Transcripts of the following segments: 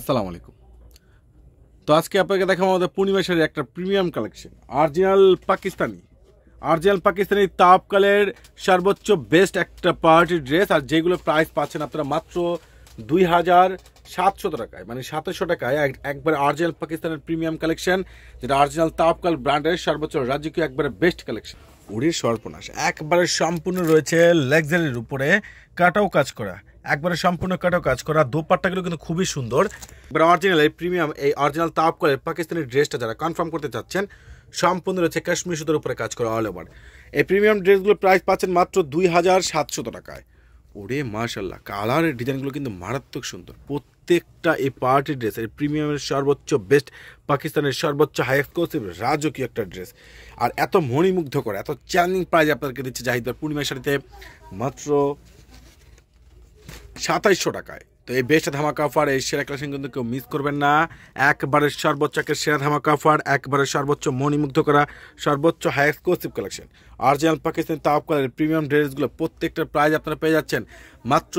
আসসালামু আলাইকুম তো আজকে আপনাকে দেখাবো আমাদের পূর্ণিমাসের একটা premium collection original Pakistani original Pakistani তাপকালের সর্বোচ্চ বেস্ট একটা পার্টি ড্রেস আর যেগুলো প্রাইস পাচ্ছেন আপনারা মাত্র দুই হাজার সাতশো টাকায় মানে সাতশো টাকায় একবার অরিজিনাল পাকিস্তানের প্রিমিয়াম কালেকশন যেটা অরিজিনাল তাপকাল ব্র্যান্ডের সর্বোচ্চ রাজ্যকে একবারে বেস্ট কালেকশন উড়ির সর্বনাশ একবারে সম্পূর্ণ রয়েছে লেগজারির উপরে কাটাও কাজ করা একবারে সম্পূর্ণ কাটা কাজ করা দোপাট্টাগুলো কিন্তু খুবই সুন্দর এবার অরিজিনাল এই প্রিমিয়াম এই অরিজিনাল তাপ করে পাকিস্তানি ড্রেসটা যারা কনফার্ম করতে চাচ্ছেন সম্পূর্ণ রয়েছে কাশ্মীর সুতোর উপরে কাজ করা অল ওভার এই প্রিমিয়াম ড্রেসগুলোর প্রাইস পাচ্ছেন মাত্র দুই হাজার সাতশত টাকায় ওরে মার্শাল্লাহ কালারের ডিজাইনগুলো কিন্তু মারাত্মক সুন্দর প্রত্যেকটা এই পার্টি ড্রেস এই প্রিমিয়ামের সর্বোচ্চ বেস্ট পাকিস্তানের সর্বোচ্চ হাই এক্সক্লুসিভ রাজকীয় একটা ড্রেস আর এত মণিমুগ্ধ করে এত চ্যালেঞ্জিং প্রাইজ আপনাদেরকে দিচ্ছে জাহিদার পূর্ণিমা শাড়িতে মাত্র সাতাইশশো টাকায় তো এই বেস্ট ধামাকা অফার এই সেরা ক্লাসিং কিন্তু কেউ মিস করবেন না একবারের সর্বোচ্চ একের সেরা ধামাকা অফার একবারের সর্বোচ্চ মণিমুগ্ধ করা সর্বোচ্চ high exclusive collection original Pakistani তাপ কালের প্রিমিয়াম ড্রেসগুলো প্রত্যেকটা প্রাইজ আপনারা পেয়ে যাচ্ছেন মাত্র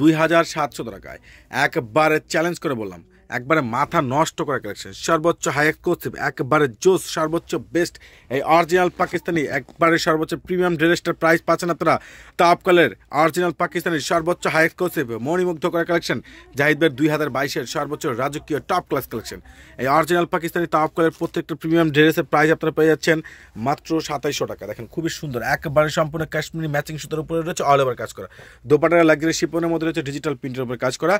দুই হাজার সাতশো টাকায় একবারে চ্যালেঞ্জ করে বললাম একবারে মাথা নষ্ট করে কালেকশন সর্বোচ্চ হাই এক্সক্লুসিভ একবারে জোস সর্বোচ্চ বেস্ট এই অরিজিনাল পাকিস্তানি একবারে সর্বোচ্চ প্রিমিয়াম ড্রেসটার প্রাইস পাচ্ছেন আপনারা তাপকালের অরিজিনাল পাকিস্তানি সর্বোচ্চ হাই এক্সক্লুসিভ মণিমুগ্ধ করা কালেকশন জাহিদবের দুই হাজার বাইশের সর্বোচ্চ রাজকীয় টপ ক্লাস কালেকশন এই অরিজিনাল পাকিস্তানি তাপকালের প্রত্যেকটা প্রিমিয়াম ড্রেসের প্রাইস আপনারা পেয়ে যাচ্ছেন মাত্র সাতাইশশো টাকা দেখেন খুবই সুন্দর একবারে সম্পূর্ণ কাশ্মীরি ম্যাচিং সুতার উপরে রয়েছে অল ওভার কাজ করা দোপাটার লাগজারি শিপনের মধ্যে রয়েছে ডিজিটাল প্রিন্টের উপরে কাজ করা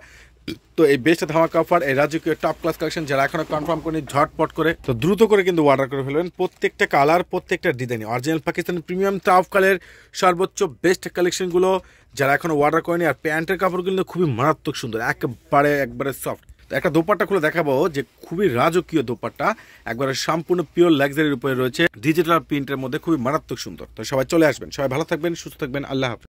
তো এই বেস্ট ধামাকা অফার এই রাজকীয় টপ ক্লাস কালেকশন যারা এখনো কনফার্ম করেনি ঝটপট করে তো দ্রুত করে কিন্তু অর্ডার করে ফেলবেন প্রত্যেকটা কালার প্রত্যেকটা ডিজাইন অরিজিনাল পাকিস্তান প্রিমিয়াম টাফ কালের সর্বোচ্চ বেস্ট কালেকশনগুলো যারা এখনো অর্ডার করেনি আর প্যান্টের কাপড় কিন্তু খুবই মারাত্মক সুন্দর একবারে একবারে সফট একটা দোপাট্টা খুলে দেখাবো যে খুবই রাজকীয় দোপাট্টা একবারে সম্পূর্ণ পিওর লাক্সারির উপরে রয়েছে ডিজিটাল প্রিন্টের মধ্যে খুবই মারাত্মক সুন্দর তো সবাই চলে আসবেন সবাই ভালো থাকবেন সুস্থ থাকবেন আল্লাহ হাফিজ